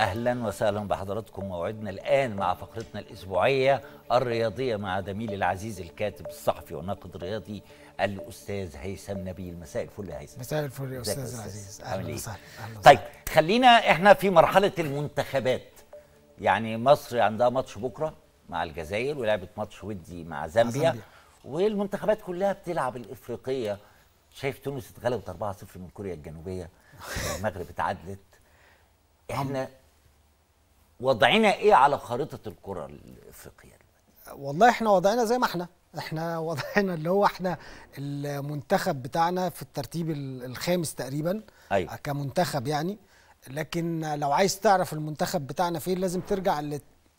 اهلا وسهلا بحضراتكم موعدنا الان مع فقرتنا الاسبوعيه الرياضيه مع زميلي العزيز الكاتب الصحفي والناقد الرياضي الاستاذ هيثم نبيل مساء الفل يا هيثم مساء الفل يا استاذ العزيز إيه؟ اهلا وسهلا طيب خلينا احنا في مرحله المنتخبات يعني مصر عندها ماتش بكره مع الجزائر ولعبت ماتش ودي مع زامبيا, زامبيا. والمنتخبات كلها بتلعب الافريقيه شايف تونس اتغلبت 4-0 من كوريا الجنوبيه المغرب اتعدلت احنا وضعنا ايه على خريطه الكره الافريقيه والله احنا وضعنا زي ما احنا احنا وضعنا اللي هو احنا المنتخب بتاعنا في الترتيب الخامس تقريبا أيوة. آه، كمنتخب يعني لكن لو عايز تعرف المنتخب بتاعنا فين لازم ترجع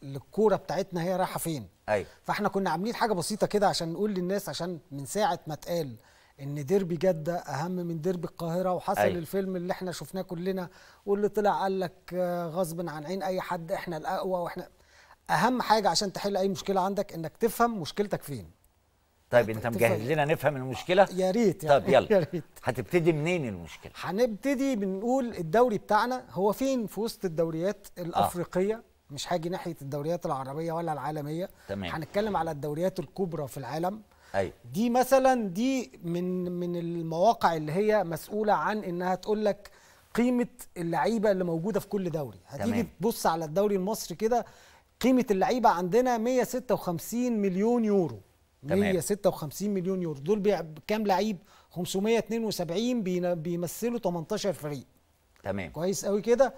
للكوره بتاعتنا هي رايحه فين أيوة. فاحنا كنا عاملين حاجه بسيطه كده عشان نقول للناس عشان من ساعه ما اتقال ان ديربي جده اهم من ديربي القاهره وحصل أي. أيوة. الفيلم اللي احنا شفناه كلنا واللي طلع قال لك آه، غصب عن عين اي حد احنا الاقوى واحنا اهم حاجه عشان تحل اي مشكله عندك انك تفهم مشكلتك فين طيب انت مجهز لنا نفهم المشكله يا ريت يعني طب يلا يا ريت. هتبتدي منين المشكله هنبتدي بنقول الدوري بتاعنا هو فين في وسط الدوريات آه. الافريقيه آه. مش هاجي ناحيه الدوريات العربيه ولا العالميه تمام هنتكلم على الدوريات الكبرى في العالم أيوة. دي مثلا دي من من المواقع اللي هي مسؤوله عن انها تقول لك قيمه اللعيبه اللي موجوده في كل دوري هتيجي تبص على الدوري المصري كده قيمه اللعيبه عندنا 156 مليون يورو تمام. 156 مليون يورو دول كام لعيب 572 بيمثلوا 18 فريق تمام كويس قوي كده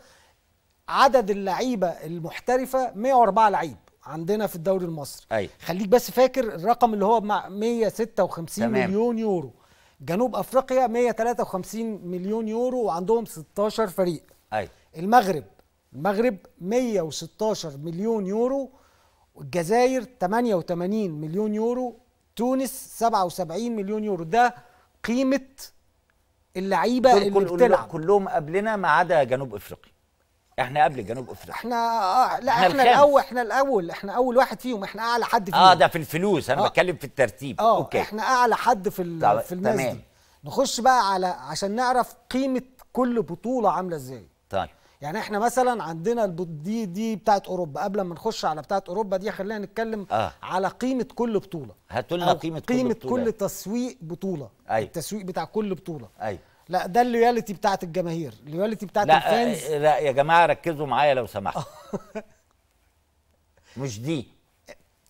عدد اللعيبه المحترفه 104 لعيب عندنا في الدوري المصري أي. أيوة. خليك بس فاكر الرقم اللي هو مع 156 تمام. مليون يورو جنوب افريقيا 153 مليون يورو وعندهم 16 فريق أي. أيوة. المغرب المغرب 116 مليون يورو الجزائر 88 مليون يورو تونس 77 مليون يورو ده قيمه اللعيبه اللي بتلعب كلهم قبلنا ما عدا جنوب افريقيا احنا قبل جنوب افريقيا احنا اه لا احنا, احنا الاول احنا الاول احنا اول واحد فيهم احنا اعلى حد فيهم اه ده في الفلوس انا آه. بتكلم في الترتيب اه أوكي. احنا اعلى حد في طب في الناس تمام. دي نخش بقى على عشان نعرف قيمه كل بطوله عامله ازاي طيب يعني احنا مثلا عندنا دي دي بتاعه اوروبا قبل ما نخش على بتاعه اوروبا دي خلينا نتكلم آه. على قيمه كل بطوله هاتوا لنا قيمه كل بطوله قيمه كل تسويق بطوله أيوة. التسويق بتاع كل بطوله ايوه لا ده اللويالتي بتاعت الجماهير اللويالتي بتاعت لا الفانز آه، لا يا جماعه ركزوا معايا لو سمحتوا مش دي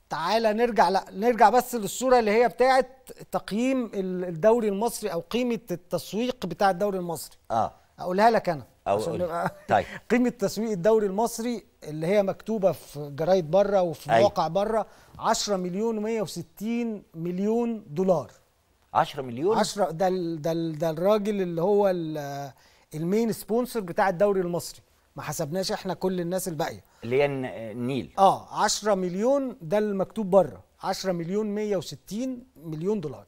تعالى نرجع لا نرجع بس للصوره اللي هي بتاعت تقييم الدوري المصري او قيمه التسويق بتاع الدوري المصري اه اقولها لك انا أو عشان طيب قيمه تسويق الدوري المصري اللي هي مكتوبه في جرايد بره وفي أيوه. مواقع بره 10 مليون و160 مليون دولار 10 مليون 10 ده ال ده ال ده الراجل اللي هو المين سبونسر بتاع الدوري المصري ما حسبناش احنا كل الناس الباقيه اللي هي النيل اه 10 مليون ده المكتوب بره 10 مليون 160 مليون دولار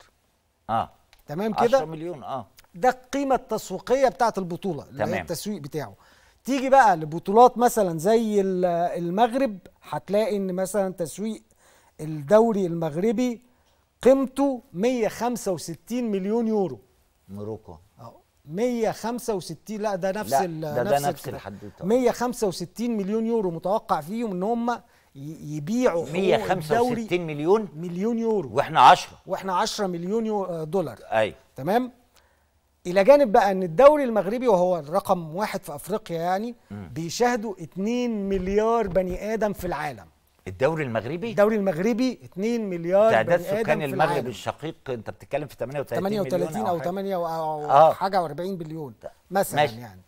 اه تمام كده 10 مليون اه ده القيمه التسويقيه بتاعه البطوله تمام. اللي هي التسويق بتاعه تيجي بقى لبطولات مثلا زي المغرب هتلاقي ان مثلا تسويق الدوري المغربي قيمته 165 مليون يورو مروكو اه 165 لا ده نفس لا ده, نفس ده نفس الحدوته 165 مليون يورو متوقع فيهم ان هم يبيعوا 165 مليون مليون يورو واحنا 10 واحنا 10 مليون آه، دولار ايوه تمام الى جانب بقى ان الدوري المغربي وهو الرقم واحد في افريقيا يعني م. بيشاهدوا 2 مليار بني ادم في العالم الدوري المغربي الدوري المغربي 2 مليار ادم تعداد سكان المغرب العالم. الشقيق انت بتتكلم في 38 38 مليون او 8 او, حاجه و40 آه. بليون مثلا ماشي. يعني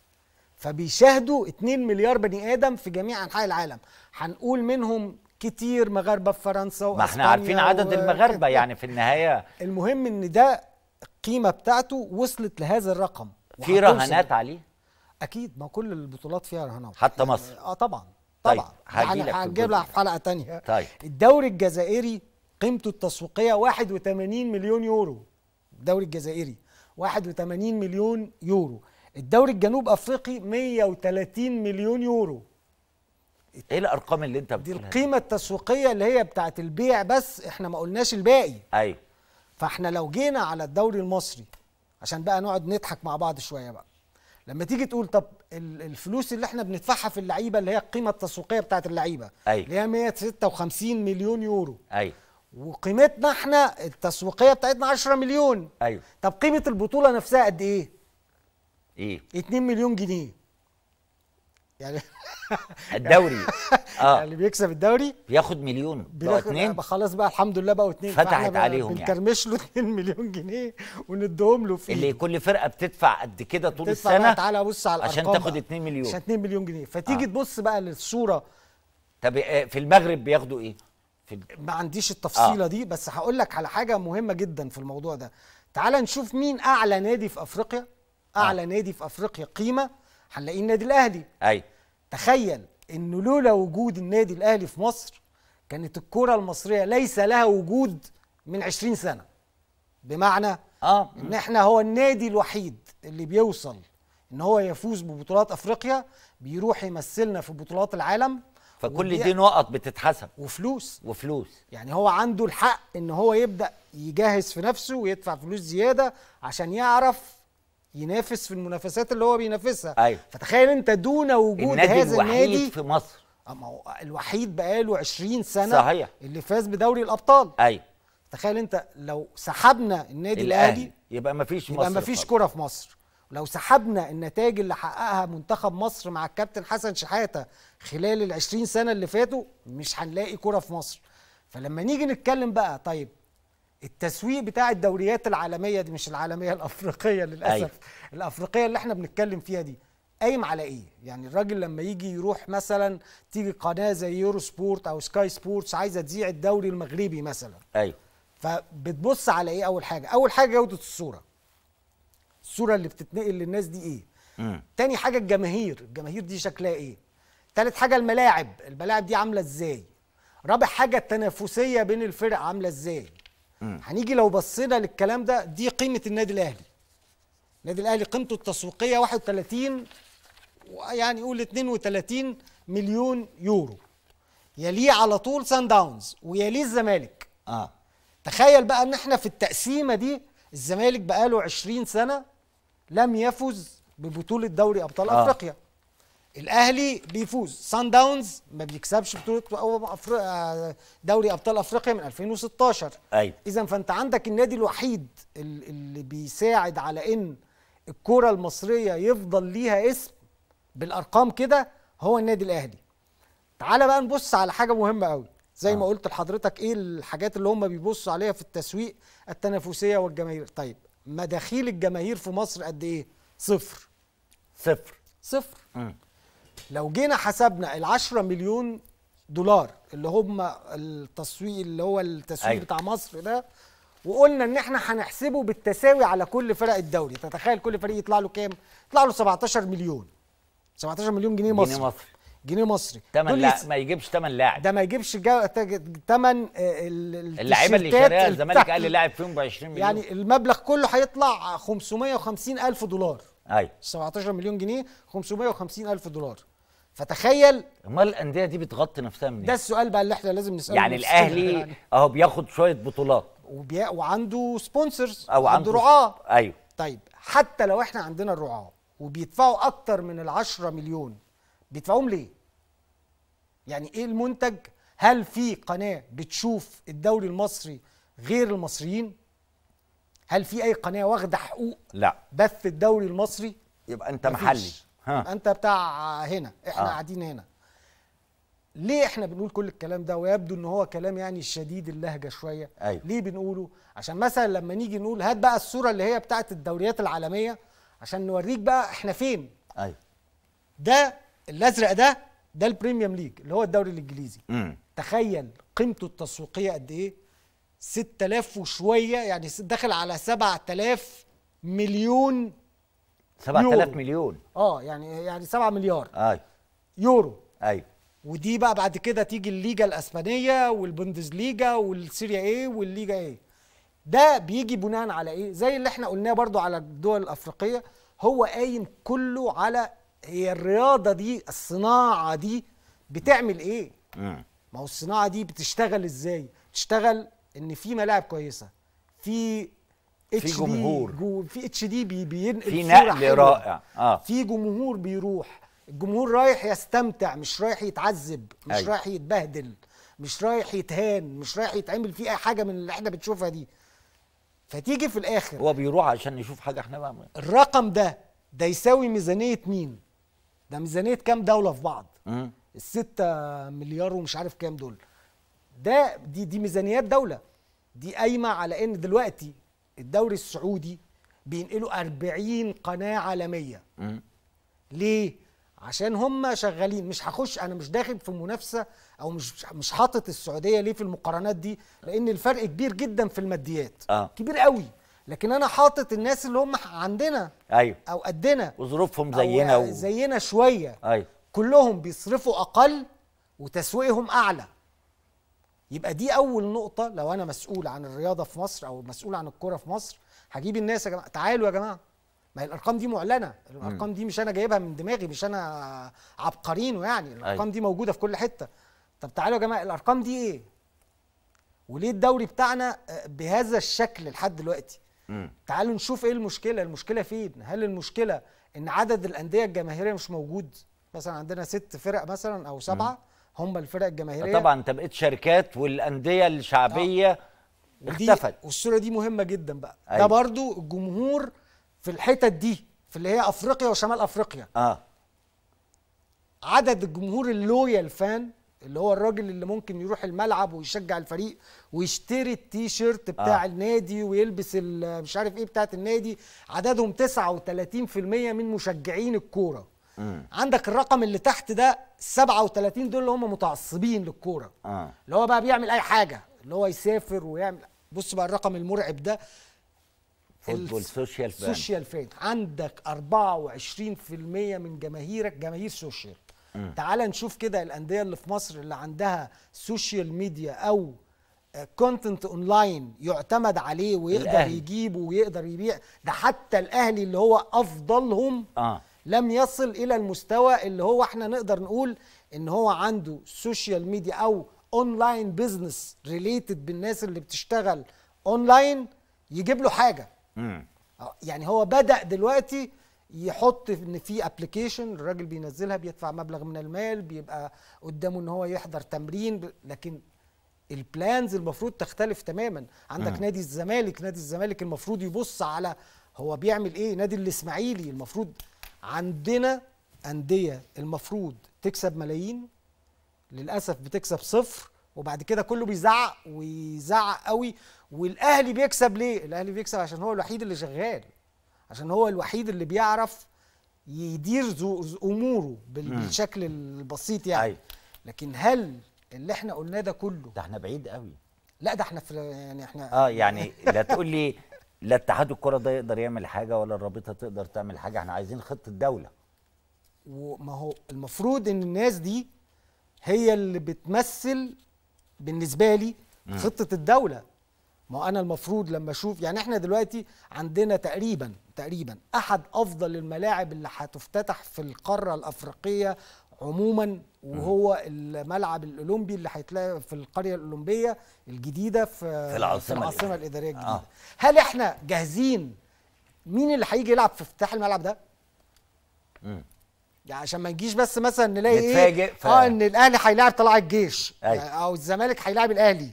فبيشاهدوا 2 مليار بني ادم في جميع انحاء العالم هنقول منهم كتير مغاربه في فرنسا واسبانيا ما احنا عارفين عدد المغاربه يعني في النهايه المهم ان ده القيمه بتاعته وصلت لهذا الرقم في رهانات عليه اكيد ما كل البطولات فيها رهانات حتى مصر اه طبعا طيب، طبعا طيب هجيب لها في حلقه ثانيه طيب الدوري الجزائري قيمته التسويقيه 81 مليون يورو الدوري الجزائري 81 مليون يورو الدوري الجنوب افريقي 130 مليون يورو ايه الارقام اللي انت بتقولها دي القيمه التسويقيه اللي هي بتاعه البيع بس احنا ما قلناش الباقي ايوه فاحنا لو جينا على الدوري المصري عشان بقى نقعد نضحك مع بعض شويه بقى لما تيجي تقول طب الفلوس اللي احنا بندفعها في اللعيبه اللي هي القيمه التسويقيه بتاعت اللعيبه أيوة. اللي هي 156 مليون يورو ايوه وقيمتنا احنا التسويقيه بتاعتنا 10 مليون ايوه طب قيمه البطوله نفسها قد ايه؟ ايه 2 مليون جنيه يعني الدوري آه. يعني اللي بيكسب الدوري بياخد مليون بقى اتنين خلاص بقى الحمد لله بقوا اتنين فتحت عليهم يعني بنكرمش له 2 مليون جنيه وندهم له فيه اللي كل فرقه بتدفع قد كده طول السنه تعالى بص على الارقام عشان تاخد 2 مليون عشان 2 مليون جنيه فتيجي آه. تبص بقى للصوره طب آه، في المغرب بياخدوا ايه؟ في ما عنديش التفصيله آه. دي بس هقول لك على حاجه مهمه جدا في الموضوع ده تعالى نشوف مين اعلى نادي في افريقيا آه. اعلى آه. نادي في افريقيا قيمه هنلاقيه النادي الاهلي ايوه تخيل انه لولا وجود النادي الاهلي في مصر كانت الكره المصريه ليس لها وجود من 20 سنه بمعنى اه ان احنا هو النادي الوحيد اللي بيوصل ان هو يفوز ببطولات افريقيا بيروح يمثلنا في بطولات العالم فكل دي نقط بتتحسب وفلوس وفلوس يعني هو عنده الحق ان هو يبدا يجهز في نفسه ويدفع فلوس زياده عشان يعرف ينافس في المنافسات اللي هو بينافسها أيوة. فتخيل انت دون وجود النادي هذا الوحيد النادي في مصر أه، ما هو الوحيد بقاله 20 سنه صحيح. اللي فاز بدوري الابطال ايوه تخيل انت لو سحبنا النادي الاهلي يبقى مفيش يبقى ما فيش كوره في مصر لو سحبنا النتائج اللي حققها منتخب مصر مع الكابتن حسن شحاته خلال ال 20 سنه اللي فاتوا مش هنلاقي كوره في مصر فلما نيجي نتكلم بقى طيب التسويق بتاع الدوريات العالميه دي مش العالميه الافريقيه للاسف أيوة. الافريقيه اللي احنا بنتكلم فيها دي قايم على ايه؟ يعني الراجل لما يجي يروح مثلا تيجي قناه زي يورو سبورت او سكاي سبورتس عايزه تذيع الدوري المغربي مثلا ايوه فبتبص على ايه اول حاجه؟ اول حاجه جوده الصوره الصوره اللي بتتنقل للناس دي ايه؟ مم. تاني حاجه الجماهير، الجماهير دي شكلها ايه؟ تالت حاجه الملاعب، الملاعب دي عامله ازاي؟ رابع حاجه التنافسيه بين الفرق عامله ازاي؟ هنيجي لو بصينا للكلام ده دي قيمه النادي الاهلي النادي الاهلي قيمته التسويقيه 31 يعني قول 32 مليون يورو يليه على طول سان داونز ويليه الزمالك اه تخيل بقى ان احنا في التقسيمه دي الزمالك بقاله 20 سنه لم يفز ببطوله دوري ابطال آه. افريقيا الاهلي بيفوز سان داونز ما بيكسبش بطوله دوري ابطال افريقيا من 2016 ايوه اذا فانت عندك النادي الوحيد اللي بيساعد على ان الكره المصريه يفضل ليها اسم بالارقام كده هو النادي الاهلي تعال بقى نبص على حاجه مهمه قوي زي آه. ما قلت لحضرتك ايه الحاجات اللي هم بيبصوا عليها في التسويق التنافسيه والجماهير طيب مداخيل الجماهير في مصر قد ايه صفر صفر صفر م. لو جينا حسبنا ال10 مليون دولار اللي هم التسويق اللي هو التسويق أيوة. بتاع مصر ده وقلنا ان احنا هنحسبه بالتساوي على كل فرق الدوري تتخيل كل فريق يطلع له كام يطلع له 17 مليون 17 مليون جنيه مصري جنيه مصري جنيه مصري تمن لا ما يجيبش تمن لاعب ده ما يجيبش تمن آه، اللعيبه اللي شاريها الزمالك قال لي لاعب فيهم ب 20 مليون يعني المبلغ كله هيطلع 550 الف دولار ايوه 17 مليون جنيه 550 الف دولار فتخيل امال الانديه دي بتغطي نفسها منين؟ ده السؤال بقى اللي احنا لازم نساله يعني الاهلي يعني. اهو بياخد شويه بطولات وبي... وعنده سبونسرز او عنده رعاه ايوه طيب حتى لو احنا عندنا الرعاه وبيدفعوا اكتر من ال 10 مليون بيدفعوهم ليه؟ يعني ايه المنتج؟ هل في قناه بتشوف الدوري المصري غير المصريين؟ هل في اي قناه واخده حقوق لا بث الدوري المصري؟ يبقى انت محلي ها. انت بتاع هنا احنا آه. قاعدين هنا ليه احنا بنقول كل الكلام ده ويبدو ان هو كلام يعني شديد اللهجه شويه أيوة. ليه بنقوله عشان مثلا لما نيجي نقول هات بقى الصوره اللي هي بتاعه الدوريات العالميه عشان نوريك بقى احنا فين ايوه ده الازرق ده ده البريميوم ليج اللي هو الدوري الانجليزي م. تخيل قيمته التسويقيه قد ايه 6000 وشويه يعني داخل على 7000 مليون 7000 مليون اه يعني يعني 7 مليار ايوه يورو ايوه ودي بقى بعد كده تيجي الليجا الاسبانيه ليجا والسيريا ايه والليجا ايه ده بيجي بناء على ايه زي اللي احنا قلناه برضو على الدول الافريقيه هو قايم كله على هي الرياضه دي الصناعه دي بتعمل ايه ما هو الصناعه دي بتشتغل ازاي بتشتغل ان في ملاعب كويسه في في جمهور جو في اتش دي بي بينقل في نقل رائع اه في جمهور بيروح الجمهور رايح يستمتع مش رايح يتعذب مش أي. أيوه. رايح يتبهدل مش رايح يتهان مش رايح يتعمل فيه اي حاجه من اللي احنا بنشوفها دي فتيجي في الاخر هو بيروح عشان نشوف حاجه احنا بقى الرقم ده ده يساوي ميزانيه مين ده ميزانيه كام دوله في بعض ال الستة مليار ومش عارف كام دول ده دي دي ميزانيات دوله دي قايمه على ان دلوقتي الدوري السعودي بينقلوا 40 قناه عالميه م. ليه عشان هم شغالين مش هخش انا مش داخل في منافسه او مش مش حاطط السعوديه ليه في المقارنات دي لان الفرق كبير جدا في الماديات آه. كبير قوي لكن انا حاطط الناس اللي هم عندنا ايوه او قدنا وظروفهم زينا و... زينا شويه ايوه كلهم بيصرفوا اقل وتسويقهم اعلى يبقى دي اول نقطه لو انا مسؤول عن الرياضه في مصر او مسؤول عن الكره في مصر هجيب الناس يا جماعه تعالوا يا جماعه ما هي الارقام دي معلنه الارقام دي مش انا جايبها من دماغي مش انا عبقرين يعني أيوه. الارقام دي موجوده في كل حته طب تعالوا يا جماعه الارقام دي ايه وليه الدوري بتاعنا آه، بهذا الشكل لحد دلوقتي تعالوا نشوف ايه المشكله المشكله فين هل المشكله ان عدد الانديه الجماهيريه مش موجود مثلا عندنا ست فرق مثلا او سبعه مم. هم الفرق الجماهيريه طبعا بقيت شركات والانديه الشعبيه طبعا. آه. اختفت والصوره دي مهمه جدا بقى أيوة. ده برضو الجمهور في الحتت دي في اللي هي افريقيا وشمال افريقيا اه عدد الجمهور اللويال فان اللي هو الراجل اللي ممكن يروح الملعب ويشجع الفريق ويشتري التيشيرت آه. بتاع آه. النادي ويلبس مش عارف ايه بتاعت النادي عددهم 39% من مشجعين الكوره مم. عندك الرقم اللي تحت ده 37 دول اللي هم متعصبين للكوره آه. اللي هو بقى بيعمل اي حاجه اللي هو يسافر ويعمل بص بقى الرقم المرعب ده فوتبول سوشيال فان سوشيال فان عندك 24% من جماهيرك جماهير سوشيال مم. تعال نشوف كده الانديه اللي في مصر اللي عندها سوشيال ميديا او كونتنت آه، اونلاين يعتمد عليه ويقدر الأهل. يجيبه ويقدر يبيع ده حتى الاهلي اللي هو افضلهم آه. لم يصل الى المستوى اللي هو احنا نقدر نقول ان هو عنده سوشيال ميديا او اونلاين بزنس ريليتد بالناس اللي بتشتغل اونلاين يجيب له حاجه مم. آه، يعني هو بدا دلوقتي يحط ان في ابلكيشن الراجل بينزلها بيدفع مبلغ من المال بيبقى قدامه ان هو يحضر تمرين لكن البلانز المفروض تختلف تماما عندك مم. نادي الزمالك نادي الزمالك المفروض يبص على هو بيعمل ايه نادي الاسماعيلي المفروض عندنا انديه المفروض تكسب ملايين للاسف بتكسب صفر وبعد كده كله بيزعق ويزعق قوي والاهلي بيكسب ليه الاهلي بيكسب عشان هو الوحيد اللي شغال عشان هو الوحيد اللي بيعرف يدير اموره بالشكل البسيط يعني أيوة. لكن هل اللي احنا قلناه ده كله ده احنا بعيد قوي لا ده احنا في يعني احنا اه يعني لا تقول لي لا اتحاد الكره ده يقدر يعمل حاجه ولا الرابطه تقدر تعمل حاجه احنا عايزين خطه دوله وما هو المفروض ان الناس دي هي اللي بتمثل بالنسبه لي خطه الدوله ما انا المفروض لما اشوف يعني احنا دلوقتي عندنا تقريبا تقريبا احد افضل الملاعب اللي هتفتتح في القاره الافريقيه عموما وهو الملعب الاولمبي اللي هيتلاقي في القريه الاولمبيه الجديده في, في العاصمه, في العاصمة الاداريه الجديده آه. هل احنا جاهزين مين اللي هيجي يلعب في افتتاح الملعب ده امم يعني عشان ما نجيش بس مثلا نلاقي ايه ف... اه ان الاهلي هيلاعب طلائع الجيش أي. او الزمالك هيلاعب الاهلي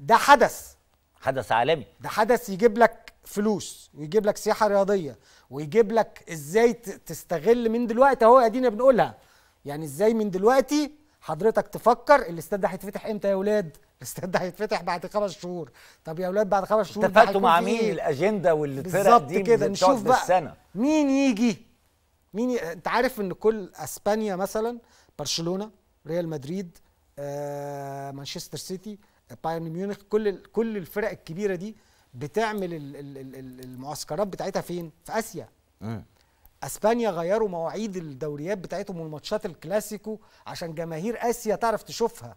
ده حدث حدث عالمي ده حدث يجيب لك فلوس ويجيب لك سياحه رياضيه ويجيب لك ازاي تستغل من دلوقتي اهو ادينا بنقولها يعني ازاي من دلوقتي حضرتك تفكر الاستاد ده هيتفتح امتى يا اولاد الاستاد ده هيتفتح بعد خمس شهور طب يا اولاد بعد خمس شهور اتفقتوا مع مين إيه؟ الاجنده والفرق دي كده نشوف بقى السنة. مين يجي مين ي... انت عارف ان كل اسبانيا مثلا برشلونه ريال مدريد آه، مانشستر سيتي بايرن ميونخ كل كل الفرق الكبيره دي بتعمل المعسكرات بتاعتها فين في اسيا م. اسبانيا غيروا مواعيد الدوريات بتاعتهم والماتشات الكلاسيكو عشان جماهير اسيا تعرف تشوفها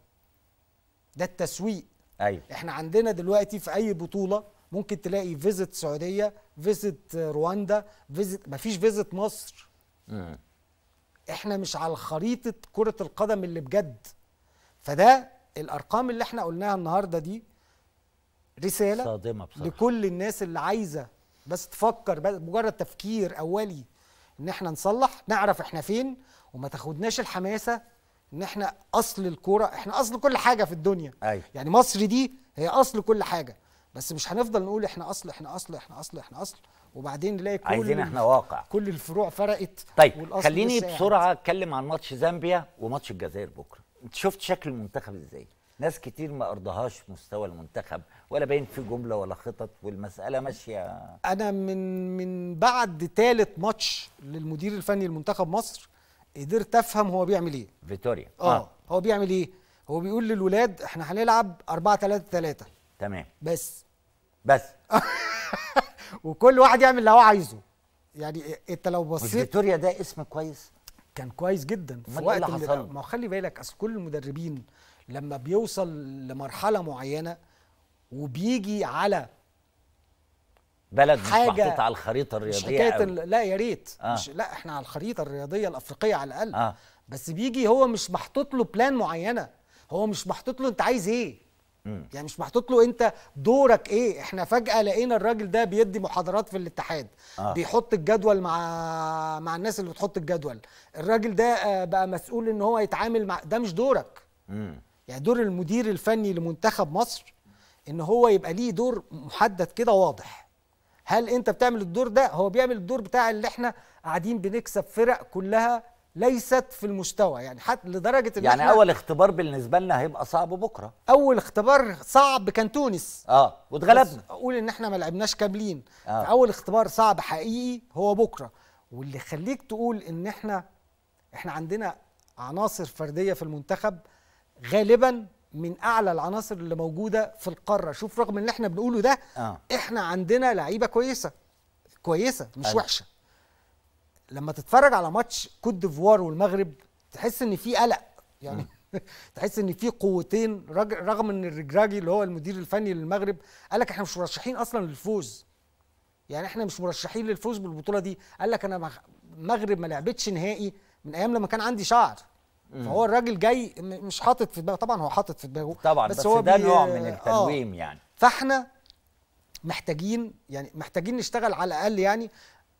ده التسويق ايوه احنا عندنا دلوقتي في اي بطوله ممكن تلاقي فيزت سعوديه فيزت رواندا فيزت مفيش فيزت مصر مم. احنا مش على خريطه كره القدم اللي بجد فده الارقام اللي احنا قلناها النهارده دي رساله صادمه بصراحه لكل الناس اللي عايزه بس تفكر بس مجرد تفكير اولي ان احنا نصلح نعرف احنا فين وما تاخدناش الحماسه ان احنا اصل الكوره احنا اصل كل حاجه في الدنيا أي. أيوة. يعني مصر دي هي اصل كل حاجه بس مش هنفضل نقول احنا اصل احنا اصل احنا اصل احنا اصل وبعدين نلاقي كل عايزين احنا واقع كل الفروع فرقت طيب خليني بسرعه اتكلم عن ماتش زامبيا وماتش الجزائر بكره انت شفت شكل المنتخب ازاي ناس كتير ما ارضاهاش مستوى المنتخب ولا باين في جمله ولا خطط والمساله ماشيه انا من من بعد ثالث ماتش للمدير الفني لمنتخب مصر قدرت افهم هو بيعمل ايه فيتوريا اه, آه. هو بيعمل ايه هو بيقول للولاد احنا هنلعب 4 3 3 تمام بس بس وكل واحد يعمل اللي هو عايزه يعني انت لو بصيت فيتوريا ده اسم كويس كان كويس جدا في إيه وقت ما خلي بالك اصل كل المدربين لما بيوصل لمرحله معينه وبيجي على بلد حاجة مش محطوطة على الخريطة الرياضية مش لا يا ريت آه. مش لا احنا على الخريطة الرياضية الأفريقية على الأقل آه. بس بيجي هو مش محطوط له بلان معينة هو مش محطوط له أنت عايز إيه يعني مش محطوط له أنت دورك إيه احنا فجأة لقينا الراجل ده بيدي محاضرات في الاتحاد آه. بيحط الجدول مع مع الناس اللي بتحط الجدول الراجل ده آه، بقى مسؤول إن هو يتعامل مع ده مش دورك يعني دور المدير الفني لمنتخب مصر ان هو يبقى ليه دور محدد كده واضح هل انت بتعمل الدور ده هو بيعمل الدور بتاع اللي احنا قاعدين بنكسب فرق كلها ليست في المستوى يعني حتى لدرجه ان يعني اول اختبار بالنسبه لنا هيبقى صعب بكره اول اختبار صعب كان تونس اه واتغلبنا اقول ان احنا ما لعبناش كاملين آه. اول اختبار صعب حقيقي هو بكره واللي يخليك تقول ان احنا احنا عندنا عناصر فرديه في المنتخب غالبا من اعلى العناصر اللي موجوده في القاره شوف رغم اللي احنا بنقوله ده آه. احنا عندنا لعيبه كويسه كويسه مش آه. وحشه لما تتفرج على ماتش كوت ديفوار والمغرب تحس ان في قلق يعني تحس ان في قوتين رغم ان الرجراجي اللي هو المدير الفني للمغرب قال لك احنا مش مرشحين اصلا للفوز يعني احنا مش مرشحين للفوز بالبطوله دي قال لك انا المغرب ما لعبتش نهائي من ايام لما كان عندي شعر فهو الراجل جاي مش حاطط في دماغه طبعا هو حاطط في دماغه طبعا بس, بس هو ده نوع من التنويم آه يعني فاحنا محتاجين يعني محتاجين نشتغل على الاقل يعني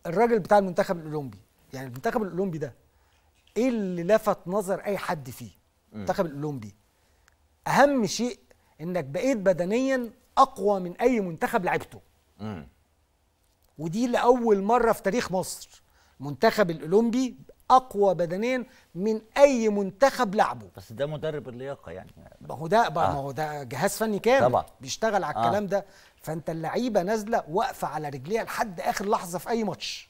الراجل بتاع المنتخب الاولمبي يعني المنتخب الاولمبي ده ايه اللي لفت نظر اي حد فيه المنتخب الاولمبي اهم شيء انك بقيت بدنيا اقوى من اي منتخب لعبته ودي لاول مره في تاريخ مصر المنتخب الاولمبي اقوى بدنيا من اي منتخب لعبه بس ده مدرب اللياقه يعني ما هو ده آه. ما هو ده جهاز فني كامل طبعا. بيشتغل على الكلام آه. ده فانت اللعيبه نازله واقفه على رجليها لحد اخر لحظه في اي ماتش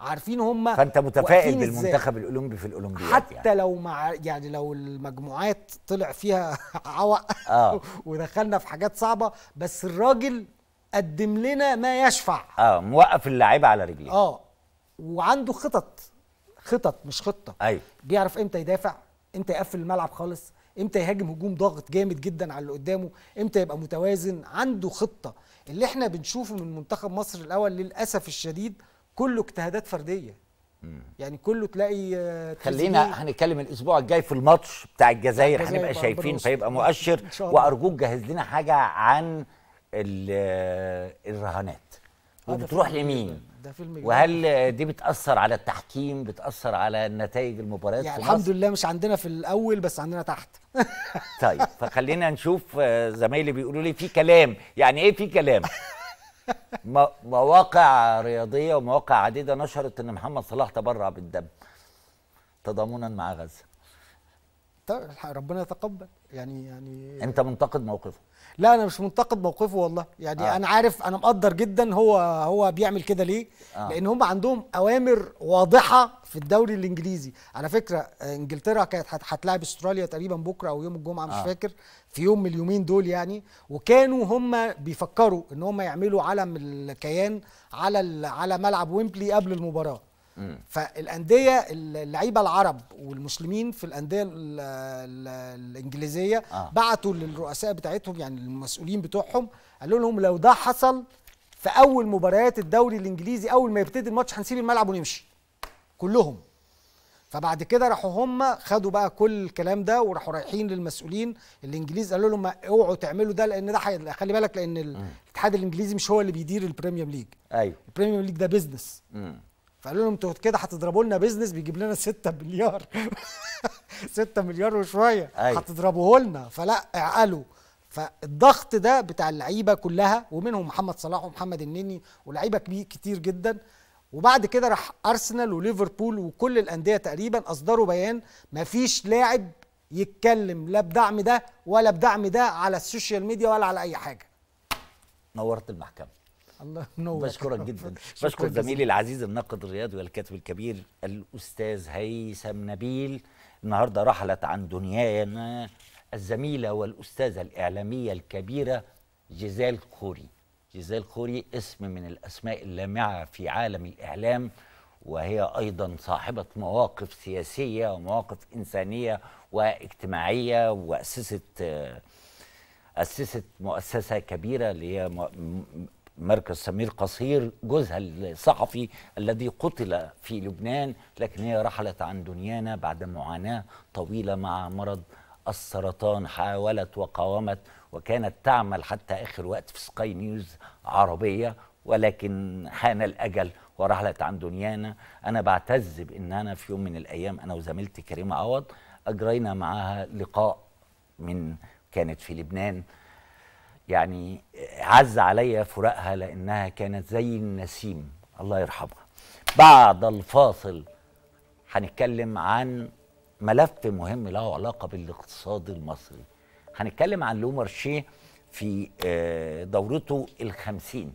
عارفين هم فانت متفائل بالمنتخب الاولمبي في الاولمبياد يعني. حتى يعني. لو مع يعني لو المجموعات طلع فيها عوق آه. ودخلنا في حاجات صعبه بس الراجل قدم لنا ما يشفع اه موقف اللعيبه على رجليه اه وعنده خطط خطط مش خطه ايوه بيعرف امتى يدافع امتى يقفل الملعب خالص امتى يهاجم هجوم ضاغط جامد جدا على اللي قدامه امتى يبقى متوازن عنده خطه اللي احنا بنشوفه من منتخب مصر الاول للاسف الشديد كله اجتهادات فرديه يعني كله تلاقي آه، خلينا هنتكلم الاسبوع الجاي في الماتش بتاع الجزائر هنبقى شايفين فيبقى مؤشر وارجوك جهز لنا حاجه عن آه، الرهانات وبتروح لمين ده فيلم جميل. وهل دي بتاثر على التحكيم بتاثر على نتائج المباريات يعني في الحمد لله مش عندنا في الاول بس عندنا تحت طيب فخلينا نشوف آه، زمايلي بيقولوا لي في كلام يعني ايه في كلام مواقع رياضيه ومواقع عديده نشرت ان محمد صلاح تبرع بالدم تضامنا مع غزه ربنا يتقبل يعني يعني انت منتقد موقفه لا انا مش منتقد موقفه والله يعني آه. انا عارف انا مقدر جدا هو هو بيعمل كده ليه آه. لان هم عندهم اوامر واضحه في الدوري الانجليزي على فكره انجلترا كانت هتلاعب استراليا تقريبا بكره او يوم الجمعه مش آه. فاكر في يوم من اليومين دول يعني وكانوا هم بيفكروا ان هم يعملوا علم الكيان على على ملعب ويمبلي قبل المباراه فالانديه اللعيبه العرب والمسلمين في الانديه الانجليزيه آه. بعتوا للرؤساء بتاعتهم يعني المسؤولين بتوعهم قالوا لهم لو ده حصل في اول مباريات الدوري الانجليزي اول ما يبتدي الماتش هنسيب الملعب ونمشي كلهم فبعد كده راحوا هم خدوا بقى كل الكلام ده وراحوا رايحين للمسؤولين الانجليز قالوا لهم اوعوا تعملوا ده لان ده حي... خلي بالك لان الاتحاد الانجليزي مش هو اللي بيدير البريمير ليج ايوه البريمير ليج ده بيزنس فقالوا لهم انتوا كده هتضربوا لنا بيزنس بيجيب لنا 6 مليار 6 مليار وشويه أيوة. هتضربوه لنا فلا اعقلوا فالضغط ده بتاع اللعيبه كلها ومنهم محمد صلاح ومحمد النني ولاعيبه كتير جدا وبعد كده راح ارسنال وليفربول وكل الانديه تقريبا اصدروا بيان مفيش لاعب يتكلم لا بدعم ده ولا بدعم ده على السوشيال ميديا ولا على اي حاجه نورت المحكمه الله منور بشكرك جدا بشكر زميلي العزيز الناقد الرياضي والكاتب الكبير الاستاذ هيثم نبيل النهارده رحلت عن دنيانا الزميله والاستاذه الاعلاميه الكبيره جيزال خوري جيزال خوري اسم من الاسماء اللامعه في عالم الاعلام وهي ايضا صاحبه مواقف سياسيه ومواقف انسانيه واجتماعيه واسست آه، اسست مؤسسه كبيره اللي هي مركز سمير قصير جوزها الصحفي الذي قتل في لبنان لكن هي رحلت عن دنيانا بعد معاناة طويلة مع مرض السرطان حاولت وقاومت وكانت تعمل حتى آخر وقت في سكاي نيوز عربية ولكن حان الأجل ورحلت عن دنيانا أنا بعتز بأن أنا في يوم من الأيام أنا وزميلتي كريمة عوض أجرينا معها لقاء من كانت في لبنان يعني عز علي فراقها لانها كانت زي النسيم الله يرحمها بعد الفاصل هنتكلم عن ملف مهم له علاقه بالاقتصاد المصري هنتكلم عن لومارشيه في آه، دورته الخمسين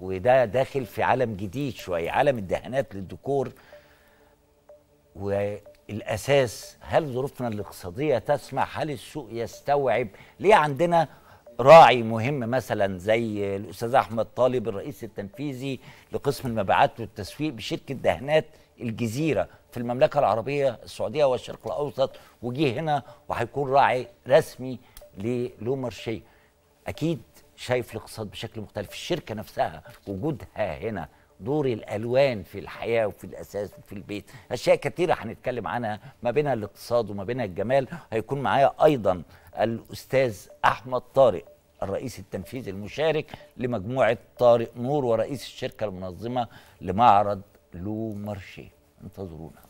وده داخل في عالم جديد شويه عالم الدهانات للديكور والاساس هل ظروفنا الاقتصاديه تسمح هل السوق يستوعب ليه عندنا راعي مهم مثلا زي الاستاذ احمد طالب الرئيس التنفيذي لقسم المبيعات والتسويق بشركه دهانات الجزيره في المملكه العربيه السعوديه والشرق الاوسط وجه هنا وهيكون راعي رسمي شيء اكيد شايف الاقتصاد بشكل مختلف الشركه نفسها وجودها هنا دور الالوان في الحياه وفي الاساس وفي البيت اشياء كثيره هنتكلم عنها ما بينها الاقتصاد وما بينها الجمال هيكون معايا ايضا الاستاذ احمد طارق الرئيس التنفيذي المشارك لمجموعه طارق نور ورئيس الشركه المنظمه لمعرض لو مارشيه انتظرونا